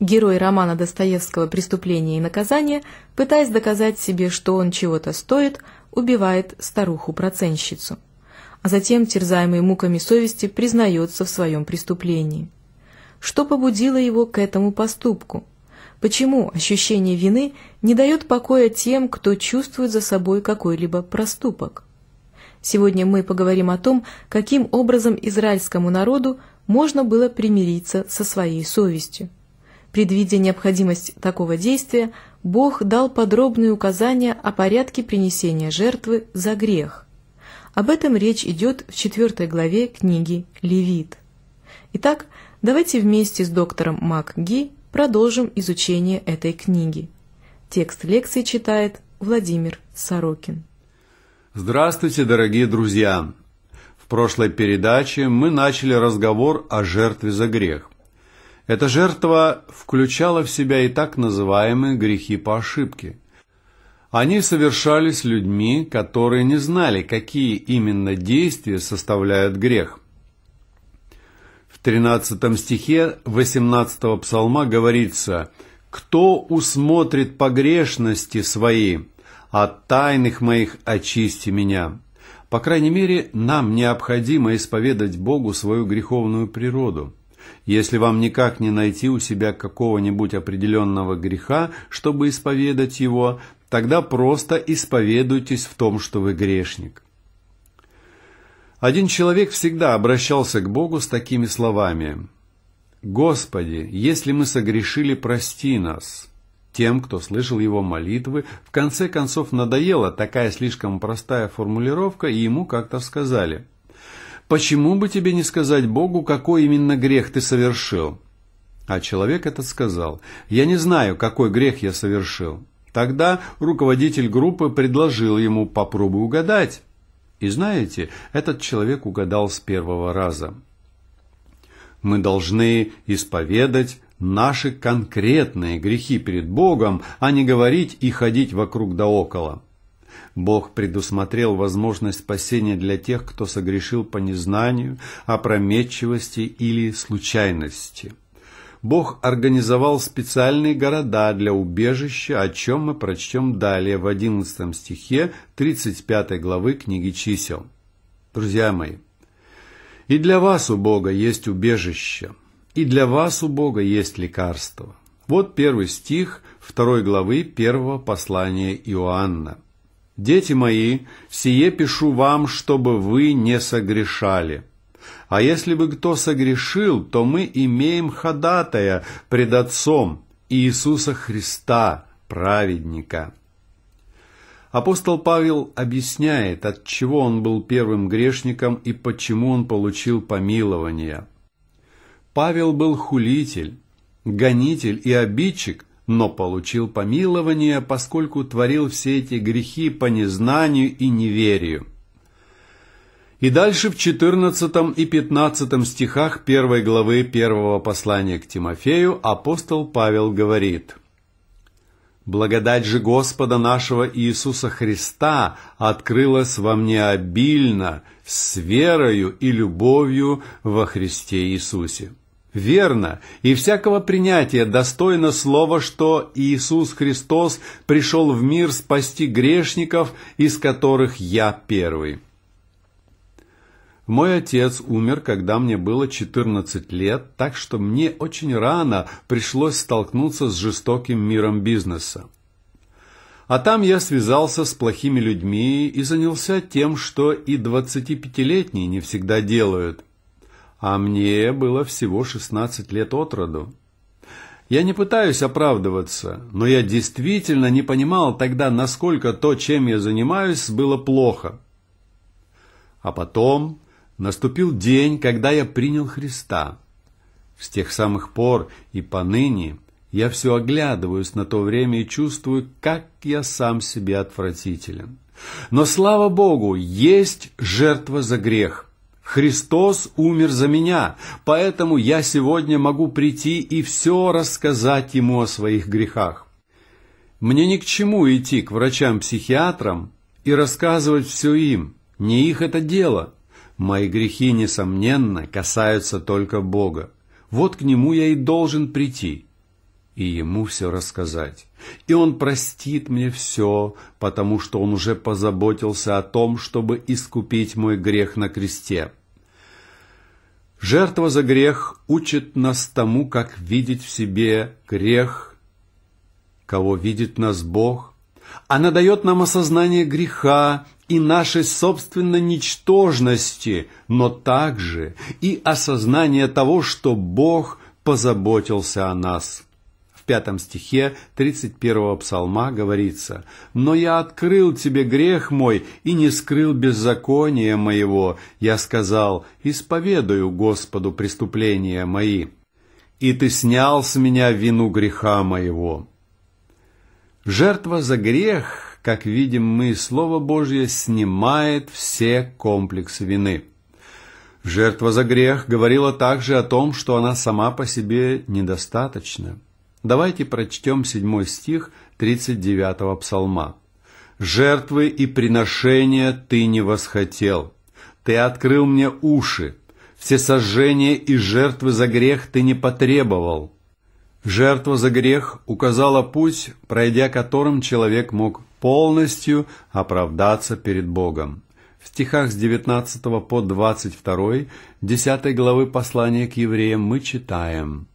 Герой романа Достоевского «Преступление и наказание», пытаясь доказать себе, что он чего-то стоит, убивает старуху-проценщицу. А затем, терзаемый муками совести, признается в своем преступлении. Что побудило его к этому поступку? Почему ощущение вины не дает покоя тем, кто чувствует за собой какой-либо проступок? Сегодня мы поговорим о том, каким образом израильскому народу можно было примириться со своей совестью. Предвидя необходимость такого действия, Бог дал подробные указания о порядке принесения жертвы за грех. Об этом речь идет в 4 главе книги «Левит». Итак, давайте вместе с доктором Мак Ги продолжим изучение этой книги. Текст лекции читает Владимир Сорокин. Здравствуйте, дорогие друзья! В прошлой передаче мы начали разговор о жертве за грех. Эта жертва включала в себя и так называемые грехи по ошибке. Они совершались людьми, которые не знали, какие именно действия составляют грех. В 13 стихе 18 псалма говорится «Кто усмотрит погрешности свои, от тайных моих очисти меня». По крайней мере, нам необходимо исповедать Богу свою греховную природу – если вам никак не найти у себя какого-нибудь определенного греха, чтобы исповедать его, тогда просто исповедуйтесь в том, что вы грешник. Один человек всегда обращался к Богу с такими словами. «Господи, если мы согрешили, прости нас». Тем, кто слышал его молитвы, в конце концов надоела такая слишком простая формулировка, и ему как-то сказали – Почему бы тебе не сказать Богу, какой именно грех ты совершил? А человек этот сказал, я не знаю, какой грех я совершил. Тогда руководитель группы предложил ему попробуй угадать. И знаете, этот человек угадал с первого раза. Мы должны исповедать наши конкретные грехи перед Богом, а не говорить и ходить вокруг да около. Бог предусмотрел возможность спасения для тех, кто согрешил по незнанию, опрометчивости или случайности. Бог организовал специальные города для убежища, о чем мы прочтем далее в 11 стихе 35 главы книги чисел. Друзья мои, и для вас у Бога есть убежище, и для вас у Бога есть лекарство. Вот первый стих второй главы первого послания Иоанна. Дети мои, сие пишу вам, чтобы вы не согрешали. А если бы кто согрешил, то мы имеем ходатая пред Отцом Иисуса Христа, праведника. Апостол Павел объясняет, от чего он был первым грешником и почему он получил помилование. Павел был хулитель, гонитель и обидчик – но получил помилование, поскольку творил все эти грехи по незнанию и неверию. И дальше в 14 и 15 стихах первой главы первого послания к Тимофею апостол Павел говорит «Благодать же Господа нашего Иисуса Христа открылась во мне обильно, с верою и любовью во Христе Иисусе». Верно, и всякого принятия достойно слова, что Иисус Христос пришел в мир спасти грешников, из которых я первый. Мой отец умер, когда мне было 14 лет, так что мне очень рано пришлось столкнуться с жестоким миром бизнеса. А там я связался с плохими людьми и занялся тем, что и 25-летние не всегда делают – а мне было всего 16 лет от роду. Я не пытаюсь оправдываться, но я действительно не понимал тогда, насколько то, чем я занимаюсь, было плохо. А потом наступил день, когда я принял Христа. С тех самых пор и поныне я все оглядываюсь на то время и чувствую, как я сам себе отвратителен. Но, слава Богу, есть жертва за грех – Христос умер за меня, поэтому я сегодня могу прийти и все рассказать ему о своих грехах. Мне ни к чему идти к врачам-психиатрам и рассказывать все им, не их это дело. Мои грехи, несомненно, касаются только Бога. Вот к Нему я и должен прийти и ему все рассказать. И он простит мне все, потому что он уже позаботился о том, чтобы искупить мой грех на кресте. Жертва за грех учит нас тому, как видеть в себе грех, кого видит нас Бог. Она дает нам осознание греха и нашей собственной ничтожности, но также и осознание того, что Бог позаботился о нас. В пятом стихе 31-го псалма говорится «Но я открыл тебе грех мой и не скрыл беззакония моего. Я сказал, исповедую Господу преступления мои. И ты снял с меня вину греха моего». Жертва за грех, как видим мы, Слово Божье снимает все комплексы вины. Жертва за грех говорила также о том, что она сама по себе недостаточна – Давайте прочтем 7 стих 39 псалма. «Жертвы и приношения ты не восхотел, ты открыл мне уши, все сожжения и жертвы за грех ты не потребовал». Жертва за грех указала путь, пройдя которым человек мог полностью оправдаться перед Богом. В стихах с 19 по 22, 10 главы послания к евреям мы читаем –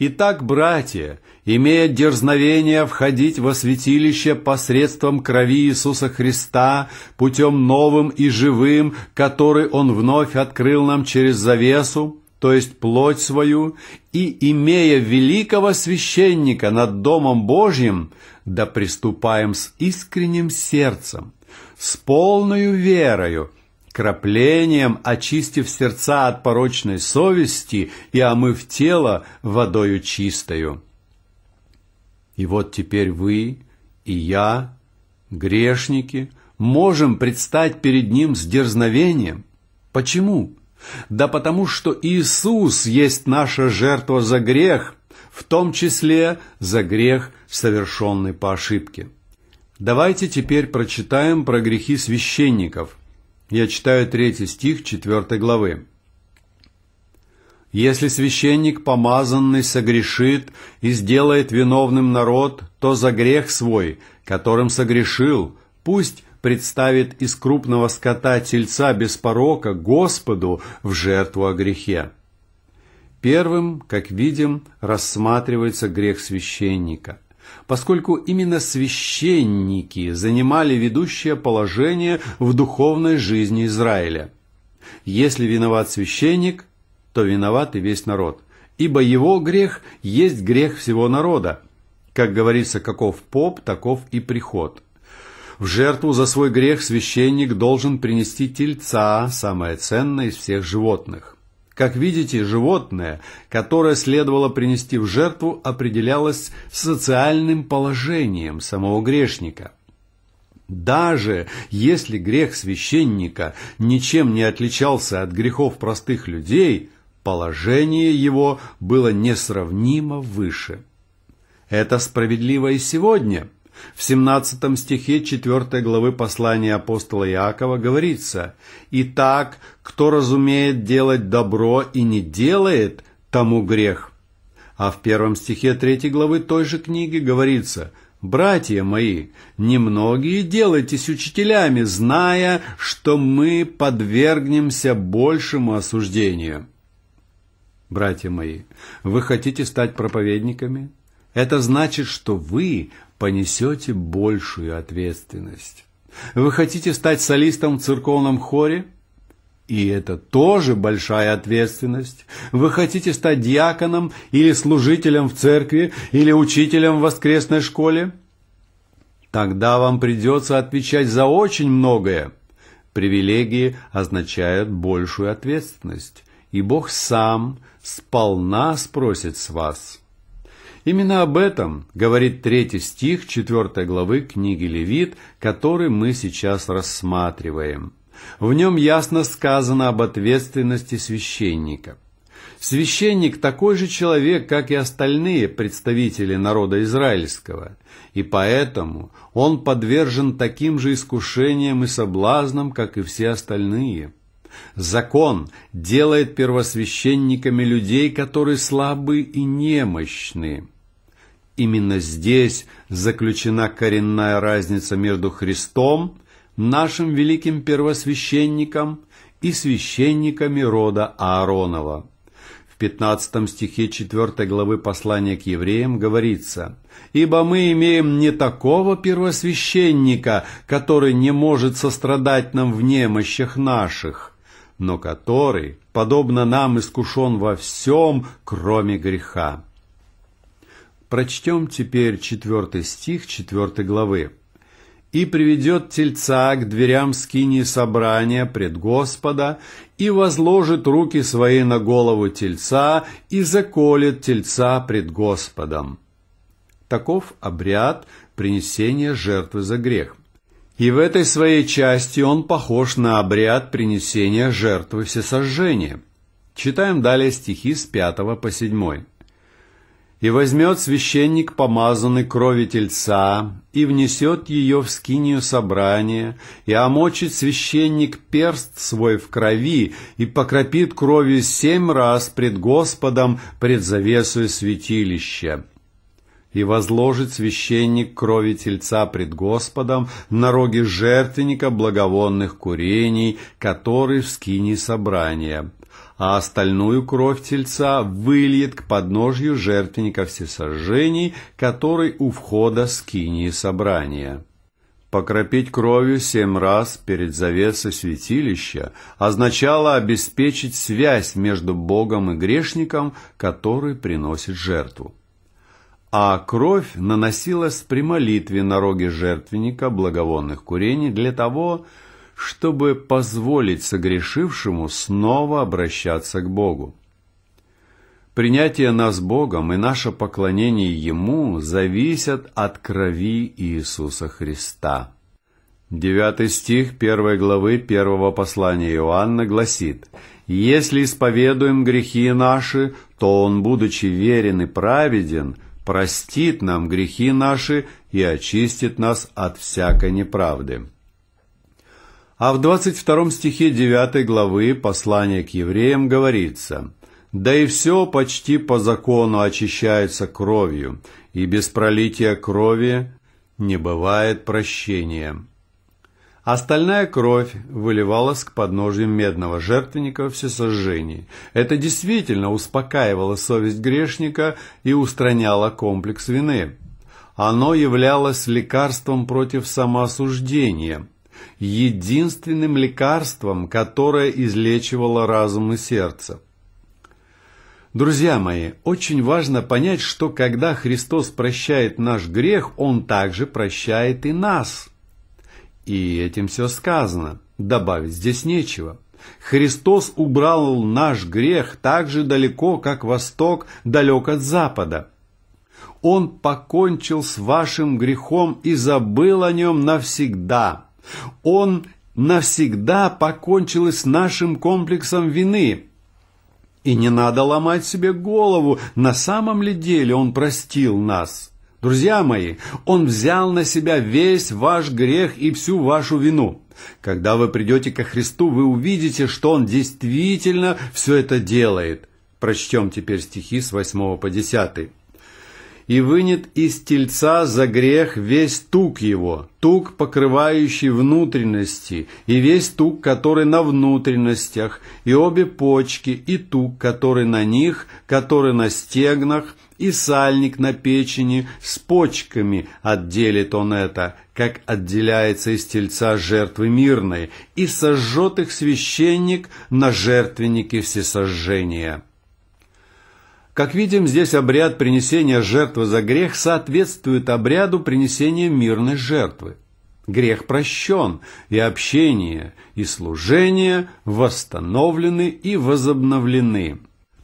Итак, братья, имея дерзновение входить во святилище посредством крови Иисуса Христа, путем новым и живым, который Он вновь открыл нам через завесу, то есть плоть свою, и, имея великого священника над Домом Божьим, да приступаем с искренним сердцем, с полною верою, краплением, очистив сердца от порочной совести и омыв тело водою чистою. И вот теперь вы и я, грешники, можем предстать перед Ним с дерзновением. Почему? Да потому что Иисус есть наша жертва за грех, в том числе за грех, совершенный по ошибке. Давайте теперь прочитаем про грехи священников, я читаю третий стих четвертой главы. «Если священник помазанный согрешит и сделает виновным народ, то за грех свой, которым согрешил, пусть представит из крупного скота тельца без порока Господу в жертву о грехе». Первым, как видим, рассматривается грех священника – поскольку именно священники занимали ведущее положение в духовной жизни Израиля. Если виноват священник, то виноват и весь народ, ибо его грех есть грех всего народа. Как говорится, каков поп, таков и приход. В жертву за свой грех священник должен принести тельца, самое ценное из всех животных. Как видите, животное, которое следовало принести в жертву, определялось социальным положением самого грешника. Даже если грех священника ничем не отличался от грехов простых людей, положение его было несравнимо выше. Это справедливо и сегодня – в 17 стихе 4 главы послания апостола Иакова говорится «Итак, кто разумеет делать добро и не делает, тому грех». А в первом стихе 3 главы той же книги говорится «Братья мои, немногие делайтесь учителями, зная, что мы подвергнемся большему осуждению». Братья мои, вы хотите стать проповедниками? Это значит, что вы понесете большую ответственность. Вы хотите стать солистом в церковном хоре? И это тоже большая ответственность. Вы хотите стать диаконом или служителем в церкви, или учителем в воскресной школе? Тогда вам придется отвечать за очень многое. Привилегии означают большую ответственность, и Бог сам сполна спросит с вас – Именно об этом говорит третий стих четвертой главы книги Левит, который мы сейчас рассматриваем. В нем ясно сказано об ответственности священника. Священник такой же человек, как и остальные представители народа израильского, и поэтому он подвержен таким же искушениям и соблазнам, как и все остальные – Закон делает первосвященниками людей, которые слабы и немощны. Именно здесь заключена коренная разница между Христом, нашим великим первосвященником, и священниками рода Ааронова. В 15 стихе 4 главы послания к евреям говорится «Ибо мы имеем не такого первосвященника, который не может сострадать нам в немощах наших, но который, подобно нам, искушен во всем, кроме греха. Прочтем теперь четвертый стих четвертой главы. «И приведет тельца к дверям скинии собрания пред Господа, и возложит руки свои на голову тельца, и заколет тельца пред Господом». Таков обряд принесения жертвы за грех и в этой своей части он похож на обряд принесения жертвы всесожжения. Читаем далее стихи с 5 по 7. «И возьмет священник помазанный крови тельца, и внесет ее в скинию собрания, и омочит священник перст свой в крови, и покропит кровью семь раз пред Господом пред завесою святилища, и возложит священник крови тельца пред Господом на роги жертвенника благовонных курений, который в скине собрания, а остальную кровь тельца выльет к подножью жертвенника всесожжений, который у входа скинии собрания. Покропить кровью семь раз перед завесой святилища означало обеспечить связь между Богом и грешником, который приносит жертву а кровь наносилась при молитве на роге жертвенника благовонных курений для того, чтобы позволить согрешившему снова обращаться к Богу. Принятие нас Богом и наше поклонение Ему зависят от крови Иисуса Христа. Девятый стих первой главы первого послания Иоанна гласит «Если исповедуем грехи наши, то Он, будучи верен и праведен, – простит нам грехи наши и очистит нас от всякой неправды. А в 22 стихе 9 главы послания к евреям говорится «Да и все почти по закону очищается кровью, и без пролития крови не бывает прощения». Остальная кровь выливалась к подножью медного жертвенника в всесожжении. Это действительно успокаивало совесть грешника и устраняло комплекс вины. Оно являлось лекарством против самоосуждения, единственным лекарством, которое излечивало разум и сердце. Друзья мои, очень важно понять, что когда Христос прощает наш грех, Он также прощает и нас – и этим все сказано. Добавить здесь нечего. Христос убрал наш грех так же далеко, как Восток далек от Запада. Он покончил с вашим грехом и забыл о нем навсегда. Он навсегда покончил с нашим комплексом вины. И не надо ломать себе голову, на самом ли деле Он простил нас. Друзья мои, Он взял на себя весь ваш грех и всю вашу вину. Когда вы придете ко Христу, вы увидите, что Он действительно все это делает. Прочтем теперь стихи с 8 по 10. «И вынет из тельца за грех весь тук его, тук, покрывающий внутренности, и весь тук, который на внутренностях, и обе почки, и тук, который на них, который на стегнах, и сальник на печени с почками отделит он это, как отделяется из тельца жертвы мирной, и сожжет их священник на жертвеннике всесожжения. Как видим, здесь обряд принесения жертвы за грех соответствует обряду принесения мирной жертвы. Грех прощен, и общение, и служение восстановлены и возобновлены.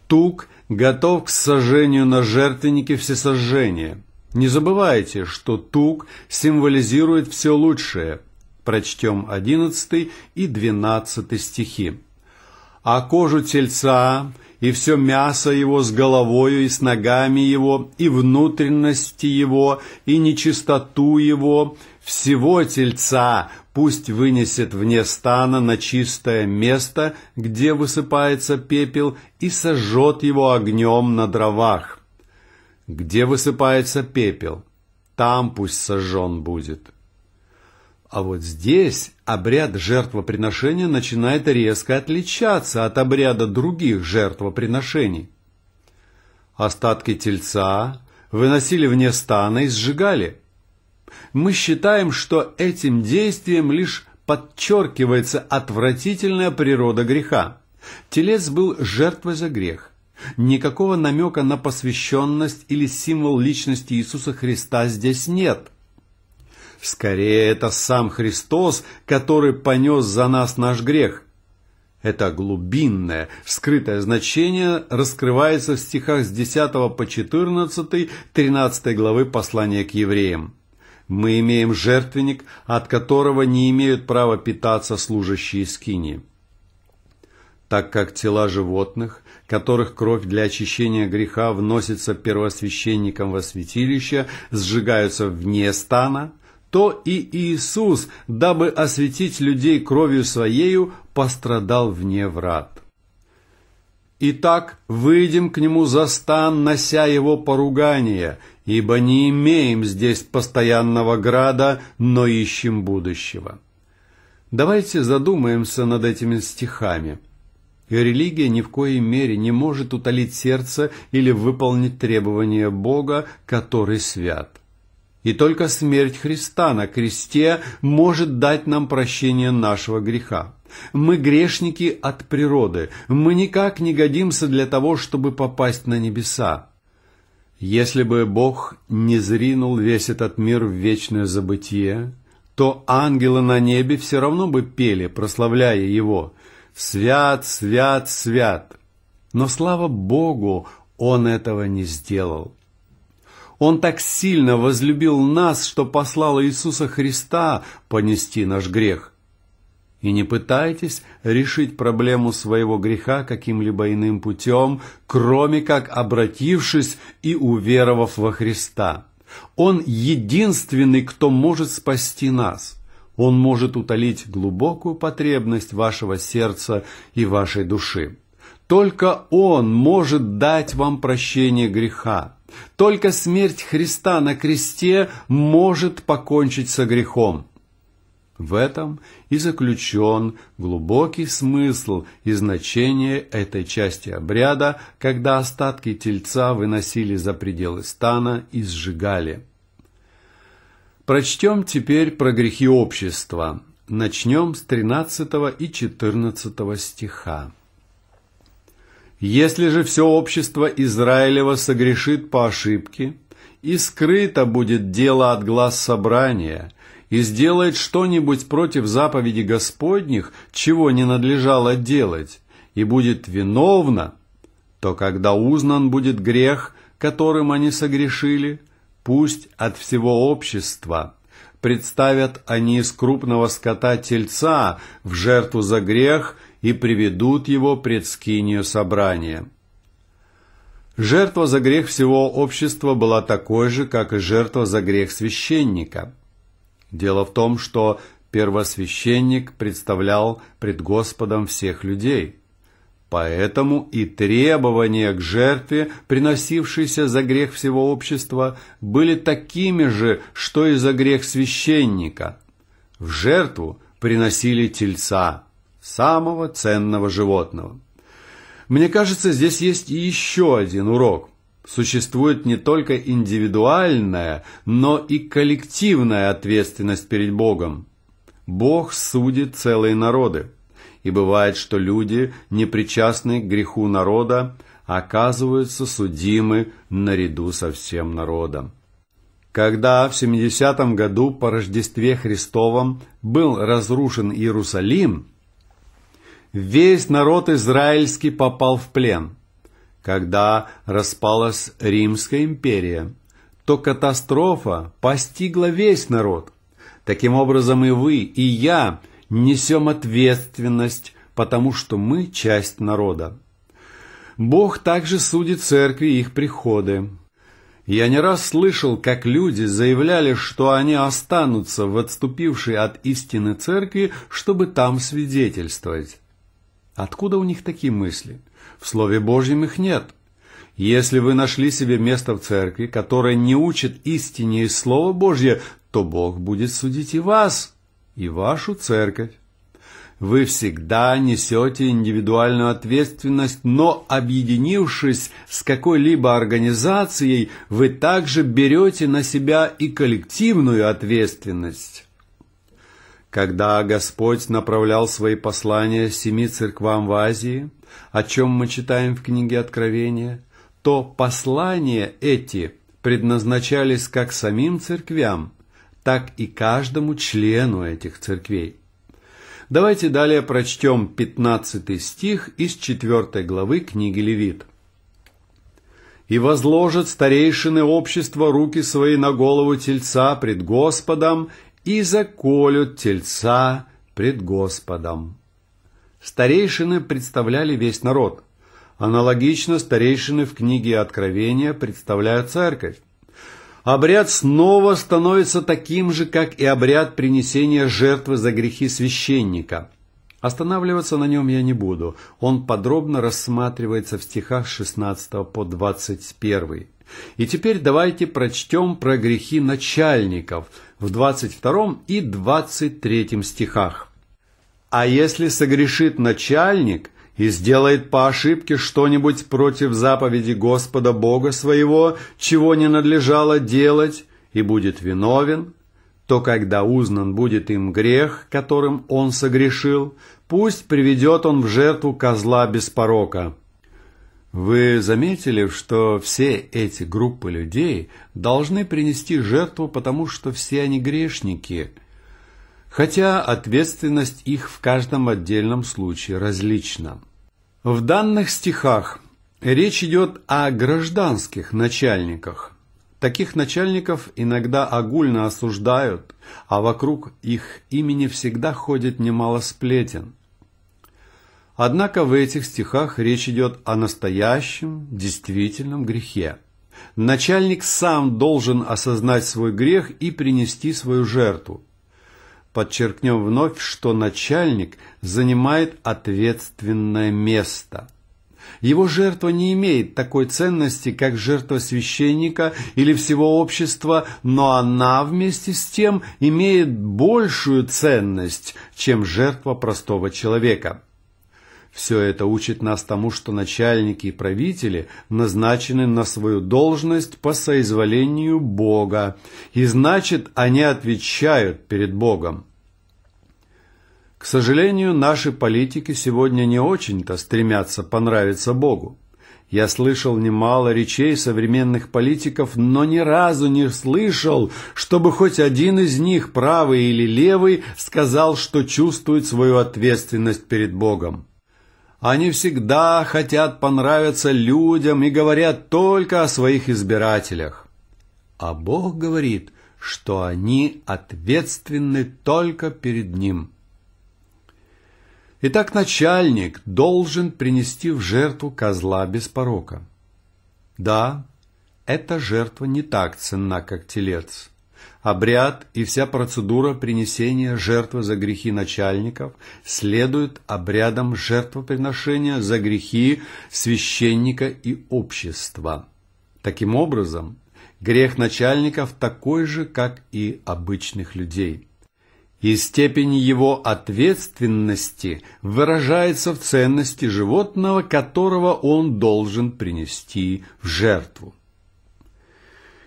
Тук готов к сожжению на жертвеннике всесожжения. Не забывайте, что тук символизирует все лучшее. Прочтем 11 и 12 стихи. «А кожу тельца и все мясо его с головою и с ногами его, и внутренности его, и нечистоту его, всего тельца пусть вынесет вне стана на чистое место, где высыпается пепел, и сожжет его огнем на дровах. Где высыпается пепел, там пусть сожжен будет. А вот здесь обряд жертвоприношения начинает резко отличаться от обряда других жертвоприношений. Остатки тельца выносили вне стана и сжигали – мы считаем, что этим действием лишь подчеркивается отвратительная природа греха. Телец был жертвой за грех. Никакого намека на посвященность или символ личности Иисуса Христа здесь нет. Скорее, это сам Христос, который понес за нас наш грех. Это глубинное, скрытое значение раскрывается в стихах с 10 по 14, 13 главы послания к евреям. Мы имеем жертвенник, от которого не имеют права питаться служащие скини. Так как тела животных, которых кровь для очищения греха вносится первосвященником во святилище, сжигаются вне стана, то и Иисус, дабы осветить людей кровью Своею, пострадал вне врат. Итак, выйдем к нему за стан, нося его поругание, ибо не имеем здесь постоянного града, но ищем будущего. Давайте задумаемся над этими стихами. И религия ни в коей мере не может утолить сердце или выполнить требования Бога, который свят. И только смерть Христа на кресте может дать нам прощение нашего греха. Мы грешники от природы, мы никак не годимся для того, чтобы попасть на небеса. Если бы Бог не зринул весь этот мир в вечное забытие, то ангелы на небе все равно бы пели, прославляя Его «Свят, свят, свят». Но слава Богу, Он этого не сделал. Он так сильно возлюбил нас, что послал Иисуса Христа понести наш грех. И не пытайтесь решить проблему своего греха каким-либо иным путем, кроме как обратившись и уверовав во Христа. Он единственный, кто может спасти нас. Он может утолить глубокую потребность вашего сердца и вашей души. Только Он может дать вам прощение греха. Только смерть Христа на кресте может покончить со грехом. В этом и заключен глубокий смысл и значение этой части обряда, когда остатки тельца выносили за пределы стана и сжигали. Прочтем теперь про грехи общества. Начнем с 13 и 14 стиха. «Если же все общество Израилева согрешит по ошибке, и скрыто будет дело от глаз собрания – и сделает что-нибудь против заповеди Господних, чего не надлежало делать, и будет виновна, то когда узнан будет грех, которым они согрешили, пусть от всего общества представят они из крупного скота тельца в жертву за грех и приведут его пред скинию собрания. Жертва за грех всего общества была такой же, как и жертва за грех священника – Дело в том, что первосвященник представлял пред Господом всех людей. Поэтому и требования к жертве, приносившейся за грех всего общества, были такими же, что и за грех священника. В жертву приносили тельца, самого ценного животного. Мне кажется, здесь есть еще один урок – Существует не только индивидуальная, но и коллективная ответственность перед Богом. Бог судит целые народы. И бывает, что люди, не причастные к греху народа, оказываются судимы наряду со всем народом. Когда в 70-м году по Рождестве Христовом был разрушен Иерусалим, весь народ израильский попал в плен – когда распалась Римская империя, то катастрофа постигла весь народ. Таким образом и вы, и я несем ответственность, потому что мы часть народа. Бог также судит церкви и их приходы. Я не раз слышал, как люди заявляли, что они останутся в отступившей от истины церкви, чтобы там свидетельствовать. Откуда у них такие мысли? В Слове Божьем их нет. Если вы нашли себе место в церкви, которое не учит истине из Слова Божье, то Бог будет судить и вас, и вашу церковь. Вы всегда несете индивидуальную ответственность, но объединившись с какой-либо организацией, вы также берете на себя и коллективную ответственность. Когда Господь направлял свои послания семи церквам в Азии, о чем мы читаем в книге Откровения, то послания эти предназначались как самим церквям, так и каждому члену этих церквей. Давайте далее прочтем 15 стих из 4 главы книги Левит. «И возложат старейшины общества руки свои на голову тельца пред Господом, и заколют тельца пред Господом. Старейшины представляли весь народ. Аналогично старейшины в книге Откровения представляют церковь. Обряд снова становится таким же, как и обряд принесения жертвы за грехи священника. Останавливаться на нем я не буду. Он подробно рассматривается в стихах 16 по 21. И теперь давайте прочтем про грехи начальников в 22 и 23 стихах. «А если согрешит начальник и сделает по ошибке что-нибудь против заповеди Господа Бога своего, чего не надлежало делать, и будет виновен, то когда узнан будет им грех, которым он согрешил, пусть приведет он в жертву козла без порока» Вы заметили, что все эти группы людей должны принести жертву, потому что все они грешники, хотя ответственность их в каждом отдельном случае различна. В данных стихах речь идет о гражданских начальниках. Таких начальников иногда огульно осуждают, а вокруг их имени всегда ходит немало сплетен – Однако в этих стихах речь идет о настоящем, действительном грехе. Начальник сам должен осознать свой грех и принести свою жертву. Подчеркнем вновь, что начальник занимает ответственное место. Его жертва не имеет такой ценности, как жертва священника или всего общества, но она вместе с тем имеет большую ценность, чем жертва простого человека – все это учит нас тому, что начальники и правители назначены на свою должность по соизволению Бога, и значит, они отвечают перед Богом. К сожалению, наши политики сегодня не очень-то стремятся понравиться Богу. Я слышал немало речей современных политиков, но ни разу не слышал, чтобы хоть один из них, правый или левый, сказал, что чувствует свою ответственность перед Богом. Они всегда хотят понравиться людям и говорят только о своих избирателях. А Бог говорит, что они ответственны только перед Ним. Итак, начальник должен принести в жертву козла без порока. Да, эта жертва не так ценна, как телец – Обряд и вся процедура принесения жертвы за грехи начальников следует обрядам жертвоприношения за грехи священника и общества. Таким образом, грех начальников такой же, как и обычных людей – и степень его ответственности выражается в ценности животного, которого он должен принести в жертву.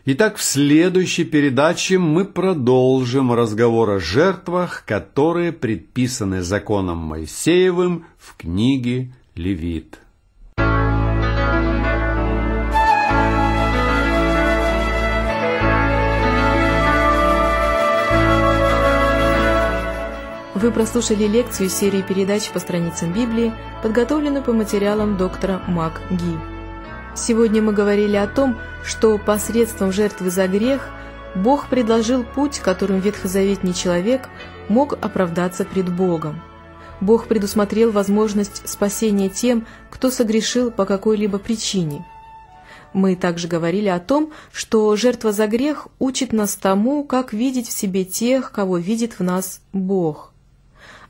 Итак, в следующей передаче мы продолжим разговор о жертвах, которые предписаны законом Моисеевым в книге Левит. Вы прослушали лекцию серии передач по страницам Библии, подготовленную по материалам доктора Мак Ги. Сегодня мы говорили о том, что посредством жертвы за грех Бог предложил путь, которым ветхозаветний человек мог оправдаться пред Богом. Бог предусмотрел возможность спасения тем, кто согрешил по какой-либо причине. Мы также говорили о том, что жертва за грех учит нас тому, как видеть в себе тех, кого видит в нас Бог.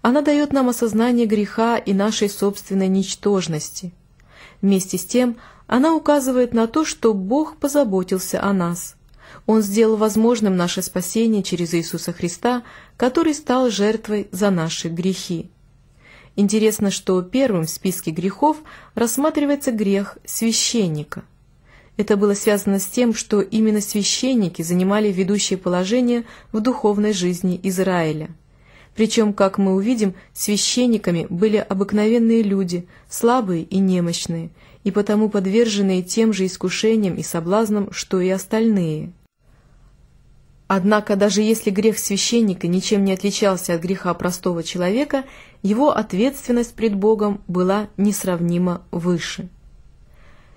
Она дает нам осознание греха и нашей собственной ничтожности – Вместе с тем она указывает на то, что Бог позаботился о нас. Он сделал возможным наше спасение через Иисуса Христа, который стал жертвой за наши грехи. Интересно, что первым в списке грехов рассматривается грех священника. Это было связано с тем, что именно священники занимали ведущее положение в духовной жизни Израиля – причем, как мы увидим, священниками были обыкновенные люди, слабые и немощные, и потому подверженные тем же искушениям и соблазнам, что и остальные. Однако даже если грех священника ничем не отличался от греха простого человека, его ответственность пред Богом была несравнимо выше.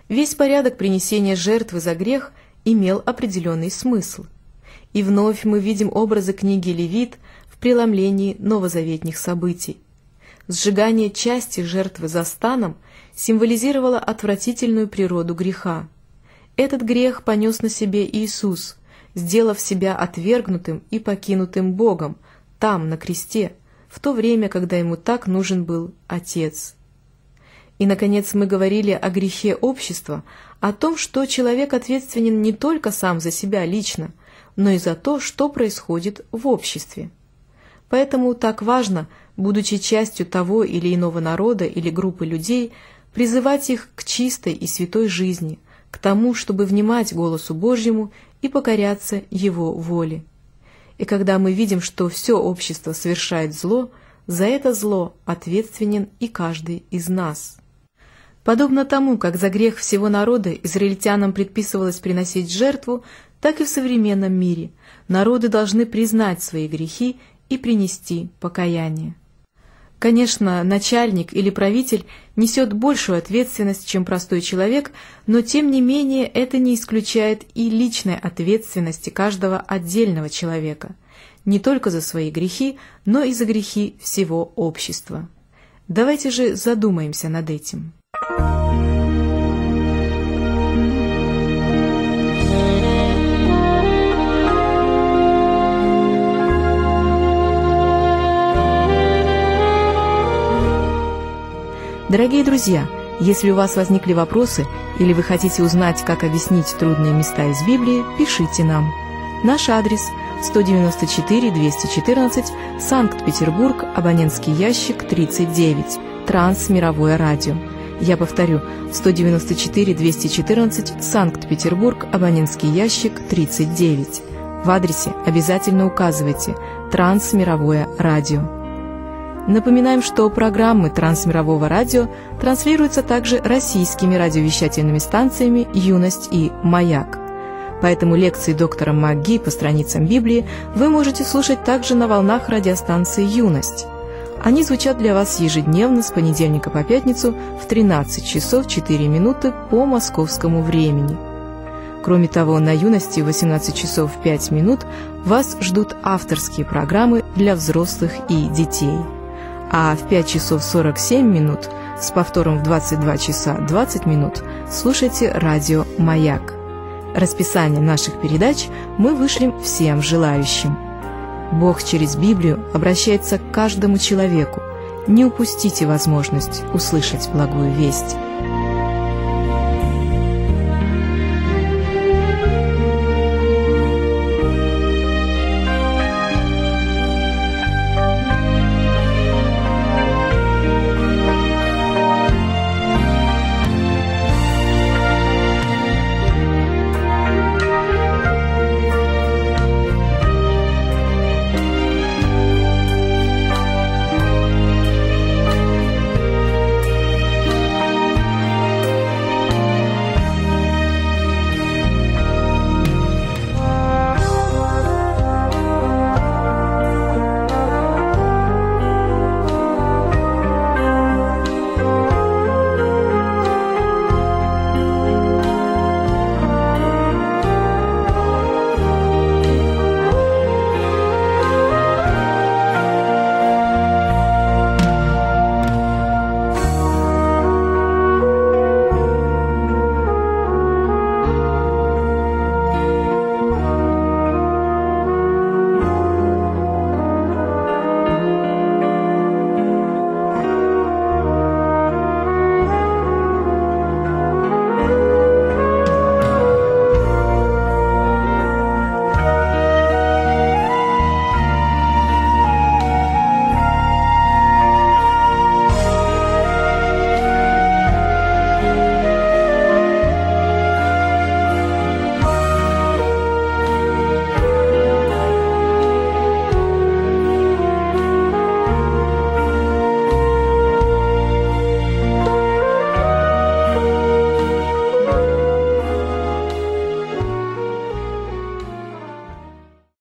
Весь порядок принесения жертвы за грех имел определенный смысл. И вновь мы видим образы книги Левит – преломлении новозаветних событий. Сжигание части жертвы за станом символизировало отвратительную природу греха. Этот грех понес на себе Иисус, сделав себя отвергнутым и покинутым Богом, там, на кресте, в то время, когда ему так нужен был Отец. И, наконец, мы говорили о грехе общества, о том, что человек ответственен не только сам за себя лично, но и за то, что происходит в обществе. Поэтому так важно, будучи частью того или иного народа или группы людей, призывать их к чистой и святой жизни, к тому, чтобы внимать голосу Божьему и покоряться Его воле. И когда мы видим, что все общество совершает зло, за это зло ответственен и каждый из нас. Подобно тому, как за грех всего народа израильтянам предписывалось приносить жертву, так и в современном мире народы должны признать свои грехи и принести покаяние. Конечно, начальник или правитель несет большую ответственность, чем простой человек, но тем не менее это не исключает и личной ответственности каждого отдельного человека, не только за свои грехи, но и за грехи всего общества. Давайте же задумаемся над этим. Thank you. Дорогие друзья, если у вас возникли вопросы или вы хотите узнать, как объяснить трудные места из Библии, пишите нам. Наш адрес 194 214 Санкт-Петербург, абонентский ящик 39, Транс Мировое радио. Я повторю, 194 214 Санкт-Петербург, абонентский ящик 39. В адресе обязательно указывайте «Транс Мировое радио». Напоминаем, что программы Трансмирового радио транслируются также российскими радиовещательными станциями «Юность» и «Маяк». Поэтому лекции доктора Маги по страницам Библии вы можете слушать также на волнах радиостанции «Юность». Они звучат для вас ежедневно с понедельника по пятницу в 13 часов 4 минуты по московскому времени. Кроме того, на «Юности» в 18 часов 5 минут вас ждут авторские программы для взрослых и детей – а в 5 часов 47 минут с повтором в 22 часа 20 минут слушайте радио «Маяк». Расписание наших передач мы вышлем всем желающим. Бог через Библию обращается к каждому человеку. Не упустите возможность услышать благую весть.